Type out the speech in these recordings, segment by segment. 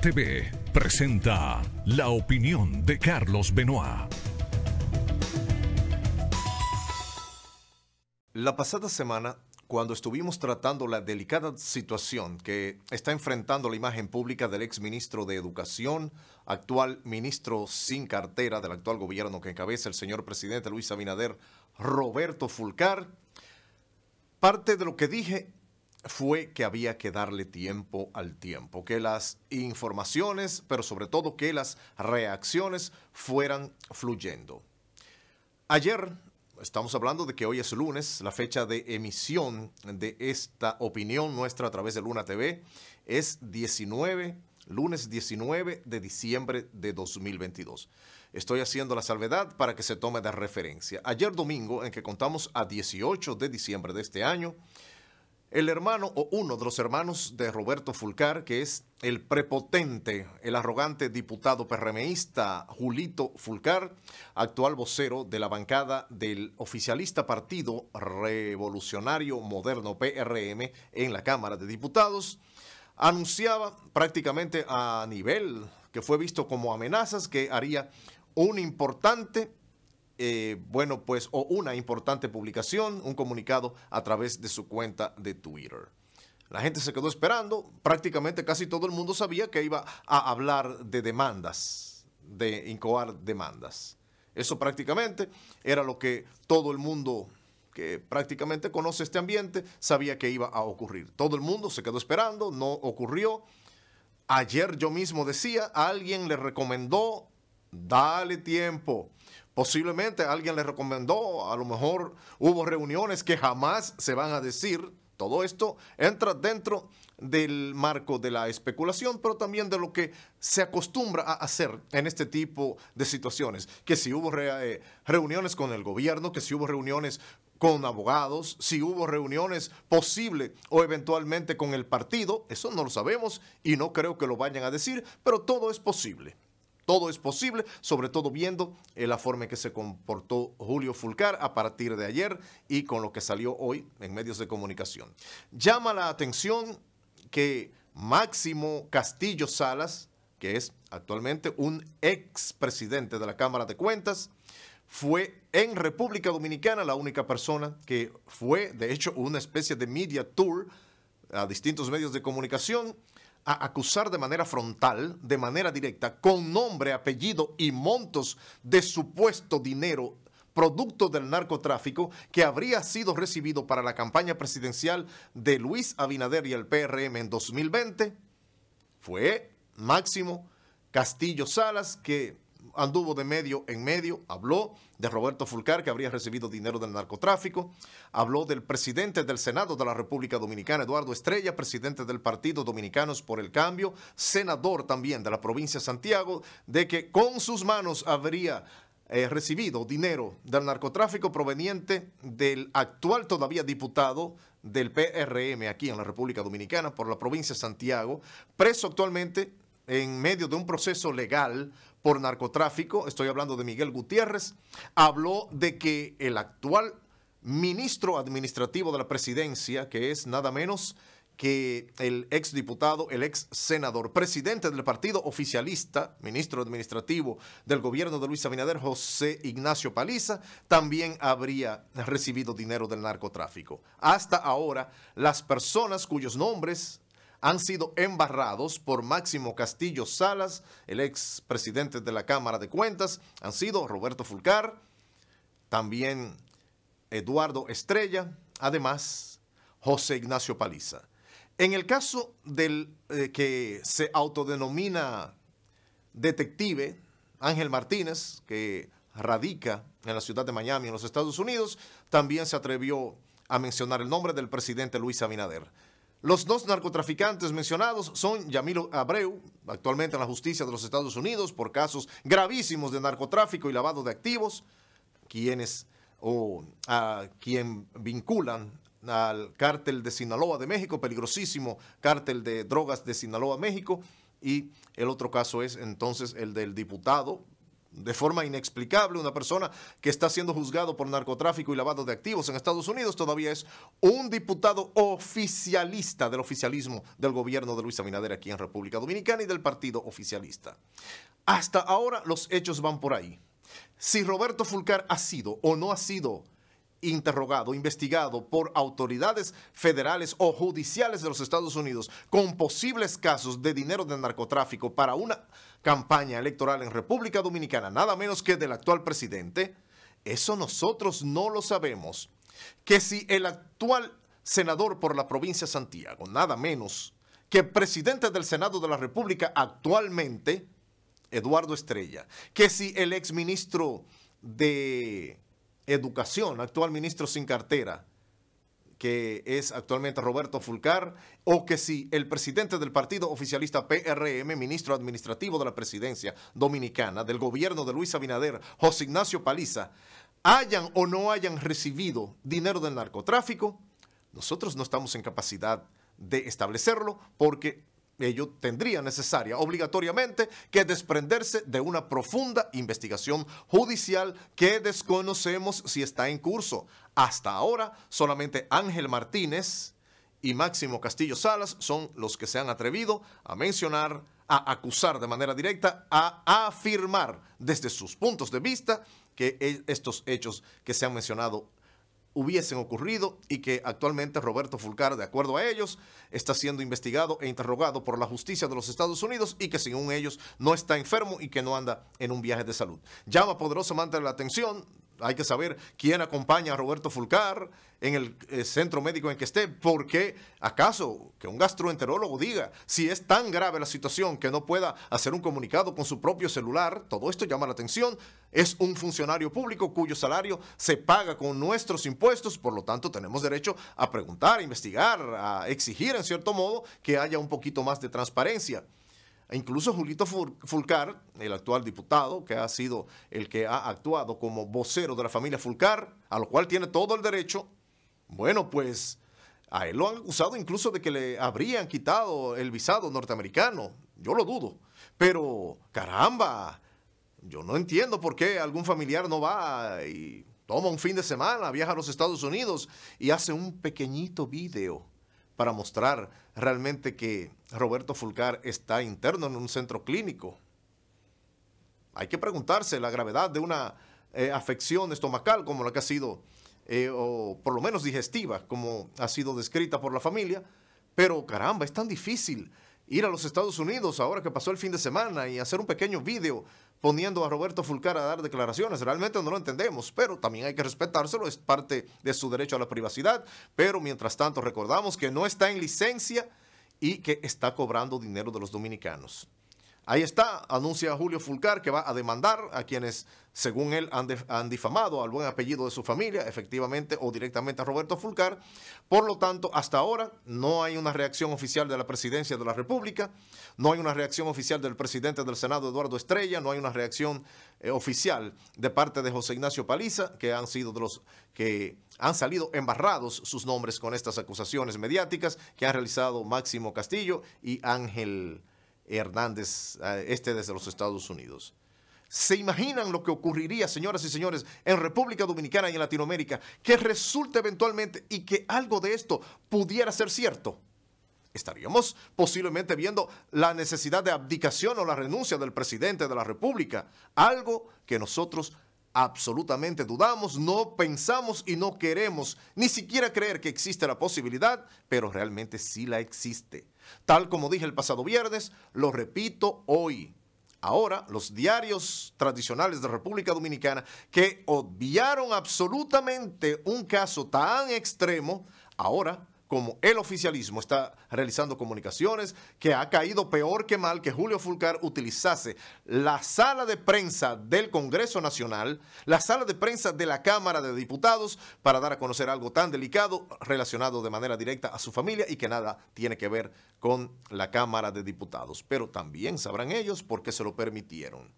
TV presenta la opinión de Carlos Benoit. La pasada semana, cuando estuvimos tratando la delicada situación que está enfrentando la imagen pública del ex ministro de Educación, actual ministro sin cartera del actual gobierno que encabeza el señor presidente Luis Abinader, Roberto Fulcar, parte de lo que dije fue que había que darle tiempo al tiempo, que las informaciones, pero sobre todo que las reacciones fueran fluyendo. Ayer, estamos hablando de que hoy es lunes, la fecha de emisión de esta opinión nuestra a través de Luna TV es 19, lunes 19 de diciembre de 2022. Estoy haciendo la salvedad para que se tome de referencia. Ayer domingo, en que contamos a 18 de diciembre de este año, el hermano o uno de los hermanos de Roberto Fulcar, que es el prepotente, el arrogante diputado PRMista Julito Fulcar, actual vocero de la bancada del oficialista Partido Revolucionario Moderno PRM en la Cámara de Diputados, anunciaba prácticamente a nivel que fue visto como amenazas que haría un importante eh, bueno, pues, o una importante publicación, un comunicado a través de su cuenta de Twitter. La gente se quedó esperando, prácticamente casi todo el mundo sabía que iba a hablar de demandas, de incoar demandas. Eso prácticamente era lo que todo el mundo que prácticamente conoce este ambiente sabía que iba a ocurrir. Todo el mundo se quedó esperando, no ocurrió. Ayer yo mismo decía, alguien le recomendó, dale tiempo, Posiblemente alguien le recomendó, a lo mejor hubo reuniones que jamás se van a decir. Todo esto entra dentro del marco de la especulación, pero también de lo que se acostumbra a hacer en este tipo de situaciones. Que si hubo eh, reuniones con el gobierno, que si hubo reuniones con abogados, si hubo reuniones posible o eventualmente con el partido, eso no lo sabemos y no creo que lo vayan a decir, pero todo es posible. Todo es posible, sobre todo viendo eh, la forma en que se comportó Julio Fulcar a partir de ayer y con lo que salió hoy en medios de comunicación. Llama la atención que Máximo Castillo Salas, que es actualmente un expresidente de la Cámara de Cuentas, fue en República Dominicana la única persona que fue, de hecho, una especie de media tour a distintos medios de comunicación a acusar de manera frontal, de manera directa, con nombre, apellido y montos de supuesto dinero producto del narcotráfico que habría sido recibido para la campaña presidencial de Luis Abinader y el PRM en 2020 fue Máximo Castillo Salas, que anduvo de medio en medio, habló de Roberto Fulcar, que habría recibido dinero del narcotráfico, habló del presidente del Senado de la República Dominicana, Eduardo Estrella, presidente del Partido Dominicanos por el Cambio, senador también de la provincia de Santiago, de que con sus manos habría eh, recibido dinero del narcotráfico proveniente del actual todavía diputado del PRM aquí en la República Dominicana por la provincia de Santiago, preso actualmente en medio de un proceso legal por narcotráfico, estoy hablando de Miguel Gutiérrez, habló de que el actual ministro administrativo de la presidencia, que es nada menos que el ex diputado, el ex senador, presidente del partido oficialista, ministro administrativo del gobierno de Luis Abinader, José Ignacio Paliza, también habría recibido dinero del narcotráfico. Hasta ahora, las personas cuyos nombres han sido embarrados por Máximo Castillo Salas, el ex presidente de la Cámara de Cuentas, han sido Roberto Fulcar, también Eduardo Estrella, además José Ignacio Paliza. En el caso del eh, que se autodenomina detective, Ángel Martínez, que radica en la ciudad de Miami, en los Estados Unidos, también se atrevió a mencionar el nombre del presidente Luis Abinader. Los dos narcotraficantes mencionados son Yamilo Abreu, actualmente en la justicia de los Estados Unidos por casos gravísimos de narcotráfico y lavado de activos, quienes o a quien vinculan al cártel de Sinaloa de México, peligrosísimo cártel de drogas de Sinaloa, México, y el otro caso es entonces el del diputado de forma inexplicable, una persona que está siendo juzgado por narcotráfico y lavado de activos en Estados Unidos todavía es un diputado oficialista del oficialismo del gobierno de Luis Abinader aquí en República Dominicana y del partido oficialista. Hasta ahora los hechos van por ahí. Si Roberto Fulcar ha sido o no ha sido interrogado, investigado por autoridades federales o judiciales de los Estados Unidos con posibles casos de dinero de narcotráfico para una campaña electoral en República Dominicana, nada menos que del actual presidente, eso nosotros no lo sabemos. Que si el actual senador por la provincia de Santiago, nada menos que presidente del Senado de la República actualmente, Eduardo Estrella, que si el exministro de Educación, actual ministro sin cartera, que es actualmente Roberto Fulcar, o que si el presidente del partido oficialista PRM, ministro administrativo de la presidencia dominicana, del gobierno de Luis Abinader, José Ignacio Paliza, hayan o no hayan recibido dinero del narcotráfico, nosotros no estamos en capacidad de establecerlo porque ello tendría necesaria obligatoriamente que desprenderse de una profunda investigación judicial que desconocemos si está en curso. Hasta ahora, solamente Ángel Martínez y Máximo Castillo Salas son los que se han atrevido a mencionar, a acusar de manera directa, a afirmar desde sus puntos de vista que e, estos hechos que se han mencionado hubiesen ocurrido y que actualmente Roberto Fulcar, de acuerdo a ellos, está siendo investigado e interrogado por la justicia de los Estados Unidos y que según ellos no está enfermo y que no anda en un viaje de salud. Llama poderosamente la atención hay que saber quién acompaña a Roberto Fulcar en el eh, centro médico en que esté, porque acaso que un gastroenterólogo diga si es tan grave la situación que no pueda hacer un comunicado con su propio celular, todo esto llama la atención, es un funcionario público cuyo salario se paga con nuestros impuestos, por lo tanto tenemos derecho a preguntar, a investigar, a exigir en cierto modo que haya un poquito más de transparencia. E incluso Julito Fulcar, el actual diputado, que ha sido el que ha actuado como vocero de la familia Fulcar, a lo cual tiene todo el derecho, bueno, pues a él lo han acusado incluso de que le habrían quitado el visado norteamericano. Yo lo dudo. Pero, caramba, yo no entiendo por qué algún familiar no va y toma un fin de semana, viaja a los Estados Unidos y hace un pequeñito video para mostrar realmente que Roberto Fulcar está interno en un centro clínico. Hay que preguntarse la gravedad de una eh, afección estomacal como la que ha sido, eh, o por lo menos digestiva, como ha sido descrita por la familia. Pero caramba, es tan difícil ir a los Estados Unidos ahora que pasó el fin de semana y hacer un pequeño video poniendo a Roberto Fulcar a dar declaraciones. Realmente no lo entendemos, pero también hay que respetárselo, es parte de su derecho a la privacidad. Pero mientras tanto recordamos que no está en licencia y que está cobrando dinero de los dominicanos. Ahí está, anuncia Julio Fulcar que va a demandar a quienes, según él, han, han, difamado al buen apellido de su familia, efectivamente o directamente a Roberto Fulcar. Por lo tanto, hasta ahora no hay una reacción oficial de la presidencia de la República, no hay una reacción oficial del presidente del Senado, Eduardo Estrella, no hay una reacción eh, oficial de parte de José Ignacio Paliza, que han sido de los que han salido embarrados sus nombres con estas acusaciones mediáticas que han realizado Máximo Castillo y Ángel. Hernández, ah, este desde los Estados Unidos. ¿Se imaginan lo que ocurriría, señoras y señores, en República Dominicana y en Latinoamérica, que resulte eventualmente y que algo de esto pudiera ser cierto? Estaríamos posiblemente viendo la necesidad de abdicación o la renuncia del presidente de la República, algo que nosotros absolutamente dudamos, no pensamos y no queremos ni siquiera creer que existe la posibilidad, pero realmente sí la existe. Tal como dije el pasado viernes, lo repito hoy. Ahora, los diarios tradicionales de República Dominicana que obviaron absolutamente un caso tan extremo, ahora como el oficialismo está realizando comunicaciones, que ha caído peor que mal que Julio Fulcar utilizase la sala de prensa del Congreso Nacional, la sala de prensa de la Cámara de Diputados, para dar a conocer algo tan delicado relacionado de manera directa a su familia y que nada tiene que ver con la Cámara de Diputados. Pero también sabrán ellos por qué se lo permitieron.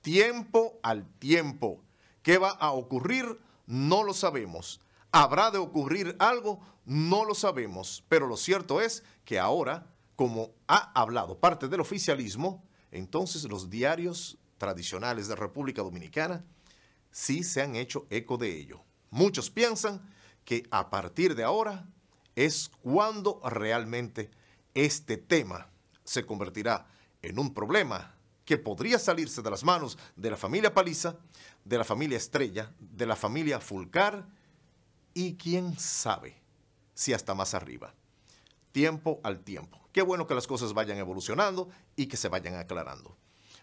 Tiempo al tiempo. ¿Qué va a ocurrir? No lo sabemos. ¿Habrá de ocurrir algo? No lo sabemos, pero lo cierto es que ahora, como ha hablado parte del oficialismo, entonces los diarios tradicionales de República Dominicana sí se han hecho eco de ello. Muchos piensan que a partir de ahora es cuando realmente este tema se convertirá en un problema que podría salirse de las manos de la familia Paliza, de la familia Estrella, de la familia Fulcar, y quién sabe si hasta más arriba. Tiempo al tiempo. Qué bueno que las cosas vayan evolucionando y que se vayan aclarando.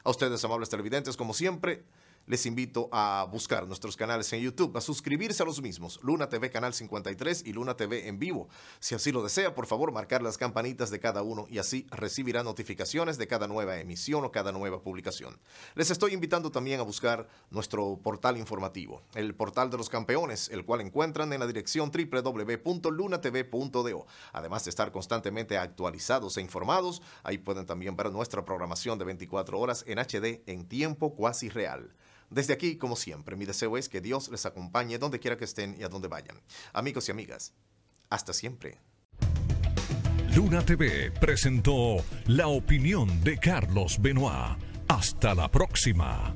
A ustedes, amables televidentes, como siempre, les invito a buscar nuestros canales en YouTube, a suscribirse a los mismos, Luna TV Canal 53 y Luna TV en vivo. Si así lo desea, por favor, marcar las campanitas de cada uno y así recibirá notificaciones de cada nueva emisión o cada nueva publicación. Les estoy invitando también a buscar nuestro portal informativo, el portal de los campeones, el cual encuentran en la dirección www.lunatv.do. Además de estar constantemente actualizados e informados, ahí pueden también ver nuestra programación de 24 horas en HD en tiempo cuasi real. Desde aquí, como siempre, mi deseo es que Dios les acompañe donde quiera que estén y a donde vayan. Amigos y amigas, hasta siempre. Luna TV presentó la opinión de Carlos Benoit. Hasta la próxima.